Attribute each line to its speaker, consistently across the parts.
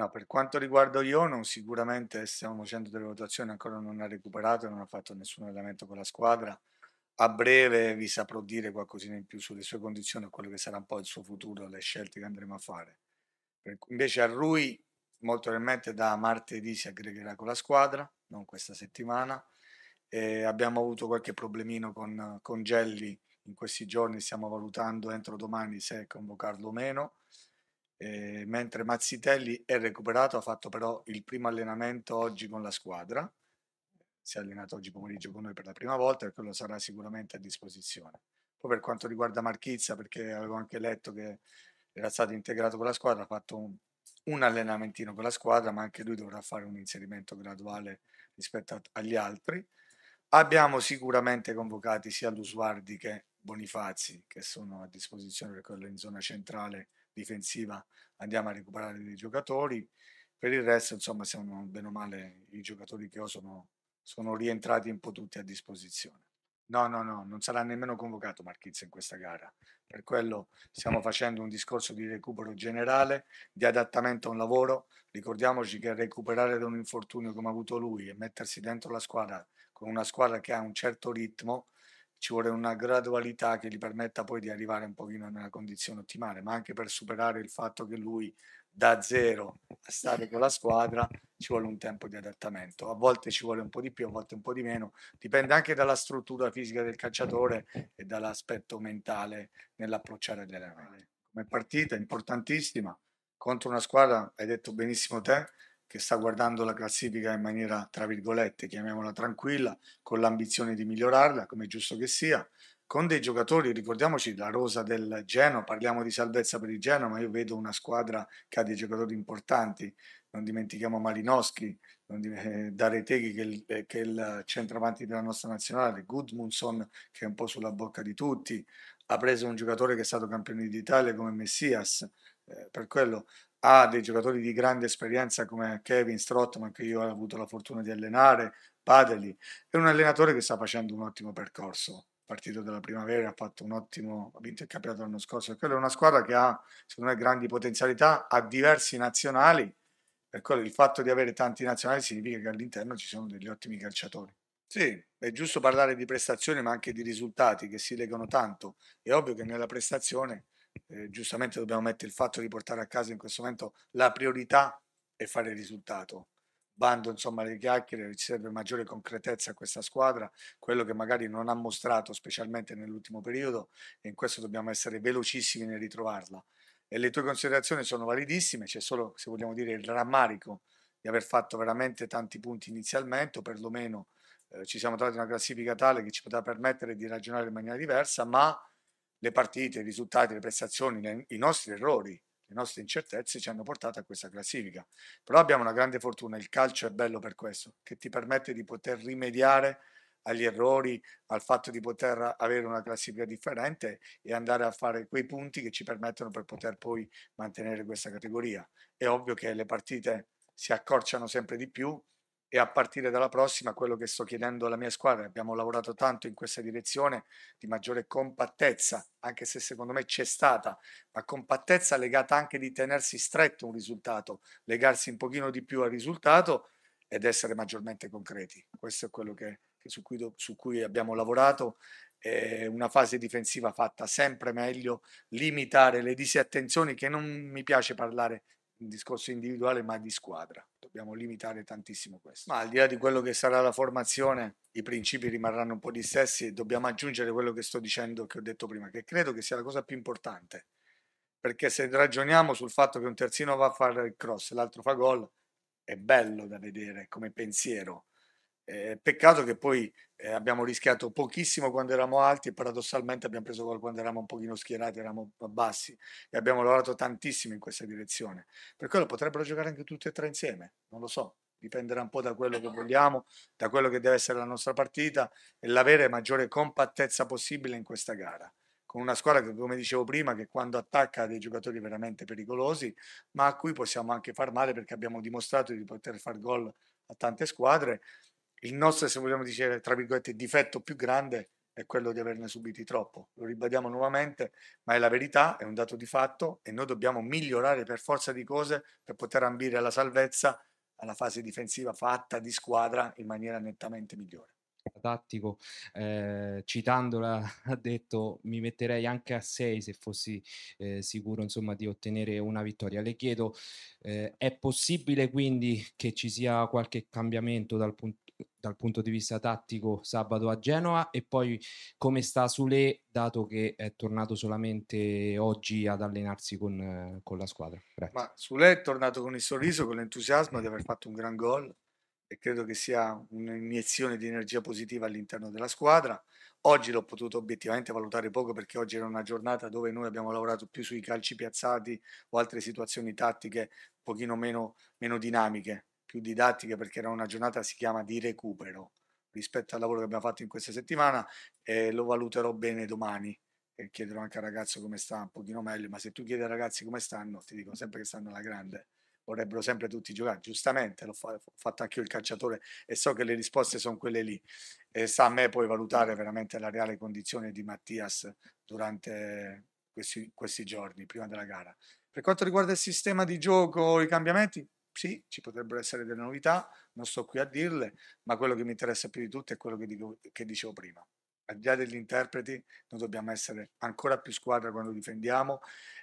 Speaker 1: No, per quanto riguarda Iono, sicuramente stiamo facendo delle valutazioni, ancora non ha recuperato, non ha fatto nessun allenamento con la squadra. A breve vi saprò dire qualcosina in più sulle sue condizioni e quello che sarà un po' il suo futuro, le scelte che andremo a fare. Invece a Rui, molto probabilmente da martedì si aggregherà con la squadra, non questa settimana. E abbiamo avuto qualche problemino con, con Gelli in questi giorni, stiamo valutando entro domani se convocarlo o meno eh, mentre Mazzitelli è recuperato, ha fatto però il primo allenamento oggi con la squadra, si è allenato oggi pomeriggio con noi per la prima volta e quello sarà sicuramente a disposizione. Poi per quanto riguarda Marchizza, perché avevo anche letto che era stato integrato con la squadra, ha fatto un, un allenamentino con la squadra, ma anche lui dovrà fare un inserimento graduale rispetto a, agli altri. Abbiamo sicuramente convocati sia Lusuardi che Bonifazzi, che sono a disposizione per quello in zona centrale difensiva andiamo a recuperare dei giocatori, per il resto insomma siamo bene o male i giocatori che ho sono, sono rientrati un po' tutti a disposizione. No, no, no, non sarà nemmeno convocato Marchizza in questa gara. Per quello stiamo mm. facendo un discorso di recupero generale, di adattamento a un lavoro. Ricordiamoci che recuperare da un infortunio come ha avuto lui e mettersi dentro la squadra con una squadra che ha un certo ritmo ci vuole una gradualità che gli permetta poi di arrivare un pochino nella condizione ottimale, ma anche per superare il fatto che lui da zero a stare con la squadra ci vuole un tempo di adattamento, a volte ci vuole un po' di più, a volte un po' di meno, dipende anche dalla struttura fisica del calciatore e dall'aspetto mentale nell'approcciare delle allenamenti. Come partita importantissima contro una squadra, hai detto benissimo te, che sta guardando la classifica in maniera, tra virgolette, chiamiamola tranquilla, con l'ambizione di migliorarla, come è giusto che sia, con dei giocatori, ricordiamoci la rosa del Genoa, parliamo di salvezza per il Genoa, ma io vedo una squadra che ha dei giocatori importanti, non dimentichiamo Marinoschi, non dimentichiamo Dareteghi che, è il, eh, che è il centravanti della nostra nazionale, Gudmundsson che è un po' sulla bocca di tutti, ha preso un giocatore che è stato campione d'Italia come Messias, eh, per quello ha dei giocatori di grande esperienza come Kevin Strottman che io ho avuto la fortuna di allenare, Padeli, è un allenatore che sta facendo un ottimo percorso partito della primavera, ha fatto un ottimo, ha vinto il campionato l'anno scorso, quella è una squadra che ha, secondo me, grandi potenzialità, ha diversi nazionali, per quello il fatto di avere tanti nazionali significa che all'interno ci sono degli ottimi calciatori. Sì, è giusto parlare di prestazione, ma anche di risultati che si legano tanto. È ovvio che nella prestazione eh, giustamente dobbiamo mettere il fatto di portare a casa in questo momento la priorità e fare il risultato. Bando insomma le chiacchiere, ci serve maggiore concretezza a questa squadra, quello che magari non ha mostrato specialmente nell'ultimo periodo e in questo dobbiamo essere velocissimi nel ritrovarla. E le tue considerazioni sono validissime, c'è solo, se vogliamo dire, il rammarico di aver fatto veramente tanti punti inizialmente, o perlomeno eh, ci siamo trovati in una classifica tale che ci poteva permettere di ragionare in maniera diversa, ma le partite, i risultati, le prestazioni, le, i nostri errori, le nostre incertezze ci hanno portato a questa classifica. Però abbiamo una grande fortuna, il calcio è bello per questo, che ti permette di poter rimediare agli errori, al fatto di poter avere una classifica differente e andare a fare quei punti che ci permettono per poter poi mantenere questa categoria. È ovvio che le partite si accorciano sempre di più, e a partire dalla prossima quello che sto chiedendo alla mia squadra, abbiamo lavorato tanto in questa direzione di maggiore compattezza, anche se secondo me c'è stata, ma compattezza legata anche di tenersi stretto un risultato, legarsi un pochino di più al risultato ed essere maggiormente concreti. Questo è quello che, che su, cui su cui abbiamo lavorato una fase difensiva fatta sempre meglio, limitare le disattenzioni che non mi piace parlare un discorso individuale ma di squadra. Dobbiamo limitare tantissimo questo. Ma al di là di quello che sarà la formazione, i principi rimarranno un po' gli stessi e dobbiamo aggiungere quello che sto dicendo, che ho detto prima, che credo che sia la cosa più importante. Perché se ragioniamo sul fatto che un terzino va a fare il cross e l'altro fa gol, è bello da vedere come pensiero, eh, peccato che poi eh, abbiamo rischiato pochissimo quando eravamo alti e paradossalmente abbiamo preso gol quando eravamo un pochino schierati, eravamo bassi e abbiamo lavorato tantissimo in questa direzione. Per quello potrebbero giocare anche tutti e tre insieme, non lo so, dipenderà un po' da quello che eh. vogliamo, da quello che deve essere la nostra partita e l'avere maggiore compattezza possibile in questa gara con una squadra che, come dicevo prima, che quando attacca ha dei giocatori veramente pericolosi, ma a cui possiamo anche far male perché abbiamo dimostrato di poter far gol a tante squadre il nostro, se vogliamo dire, tra virgolette, difetto più grande è quello di averne subiti troppo. Lo ribadiamo nuovamente, ma è la verità, è un dato di fatto e noi dobbiamo migliorare per forza di cose per poter ambire alla salvezza, alla fase difensiva fatta di squadra in maniera nettamente migliore tattico, eh, citandola ha detto mi metterei anche a 6 se fossi eh, sicuro insomma di ottenere una vittoria. Le chiedo, eh, è possibile quindi che ci sia qualche cambiamento dal, punt- dal punto di vista tattico sabato a Genova e poi come sta Sule dato che è tornato solamente oggi ad allenarsi con, con la squadra. Prego. Ma Sule è tornato con il sorriso, con l'entusiasmo di aver fatto un gran gol e credo che sia un'iniezione di energia positiva all'interno della squadra. Oggi l'ho potuto obiettivamente valutare poco perché oggi era una giornata dove noi abbiamo lavorato più sui calci piazzati o altre situazioni tattiche un pochino meno, meno dinamiche più didattiche perché era una giornata, si chiama, di recupero rispetto al lavoro che abbiamo fatto in questa settimana e lo valuterò bene domani e chiederò anche al ragazzo come sta un pochino meglio, ma se tu chiedi ai ragazzi come stanno, ti dicono sempre che stanno alla grande, vorrebbero sempre tutti giocare, giustamente, l'ho fatto anche io il calciatore e so che le risposte sono quelle lì e sta a me poi valutare veramente la reale condizione di Mattias durante questi, questi giorni, prima della gara. Per quanto riguarda il sistema di gioco, i cambiamenti, sì, ci potrebbero essere delle novità, non sto qui a dirle, ma quello che mi interessa più di tutto è quello che, dico, che dicevo prima. Al di là degli interpreti, noi dobbiamo essere ancora più squadra quando difendiamo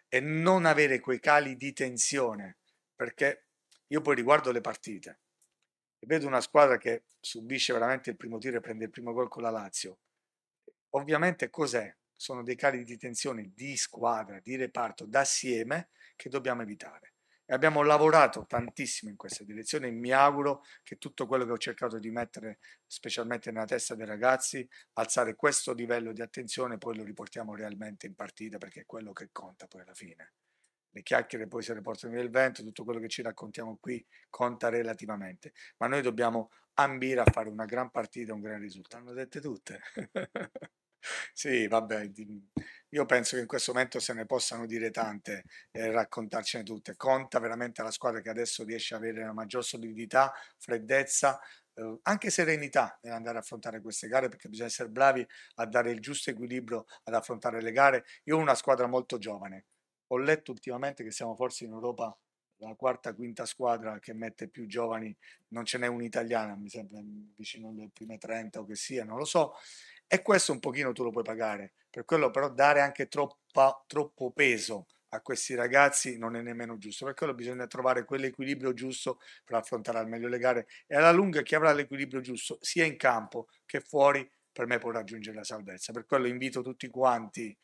Speaker 1: e non avere quei cali di tensione, perché io poi riguardo le partite e vedo una squadra che subisce veramente il primo tiro e prende il primo gol con la Lazio. Ovviamente cos'è? Sono dei cali di tensione di squadra, di reparto, d'assieme che dobbiamo evitare e abbiamo lavorato tantissimo in questa direzione e mi auguro che tutto quello che ho cercato di mettere specialmente nella testa dei ragazzi, alzare questo livello di attenzione, poi lo riportiamo realmente in partita perché è quello che conta poi alla fine. Le chiacchiere poi se ne portano via il vento, tutto quello che ci raccontiamo qui conta relativamente, ma noi dobbiamo ambire a fare una gran partita, un gran risultato. L'hanno dette tutte. sì, vabbè io penso che in questo momento se ne possano dire tante e eh, raccontarcene tutte. Conta veramente la squadra che adesso riesce ad avere la maggior solidità, freddezza, eh, anche serenità nell'andare a affrontare queste gare perché bisogna essere bravi a dare il giusto equilibrio ad affrontare le gare. Io ho una squadra molto giovane. Ho letto ultimamente che siamo forse in Europa la quarta, quinta squadra che mette più giovani, non ce n'è un'italiana, mi sembra vicino alle prime 30 o che sia, non lo so. E questo un pochino tu lo puoi pagare, per quello però dare anche troppa, troppo peso a questi ragazzi non è nemmeno giusto, per quello bisogna trovare quell'equilibrio giusto per affrontare al meglio le gare e alla lunga chi avrà l'equilibrio giusto sia in campo che fuori per me può raggiungere la salvezza. Per quello invito tutti quanti,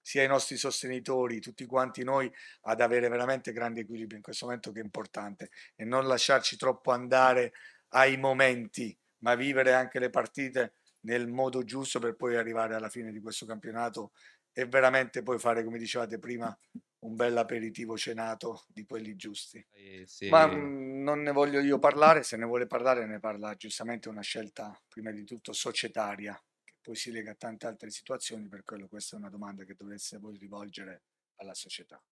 Speaker 1: sia i nostri sostenitori, tutti quanti noi, ad avere veramente grande equilibrio in questo momento che è importante e non lasciarci troppo andare ai momenti, ma vivere anche le partite nel modo giusto per poi arrivare alla fine di questo campionato e veramente poi fare, come dicevate prima, un bel aperitivo cenato di quelli giusti. Eh, sì. Ma mm, non ne voglio io parlare, se ne vuole parlare ne parla giustamente una scelta prima di tutto societaria, che poi si lega a tante altre situazioni, per quello questa è una domanda che dovreste voi rivolgere alla società.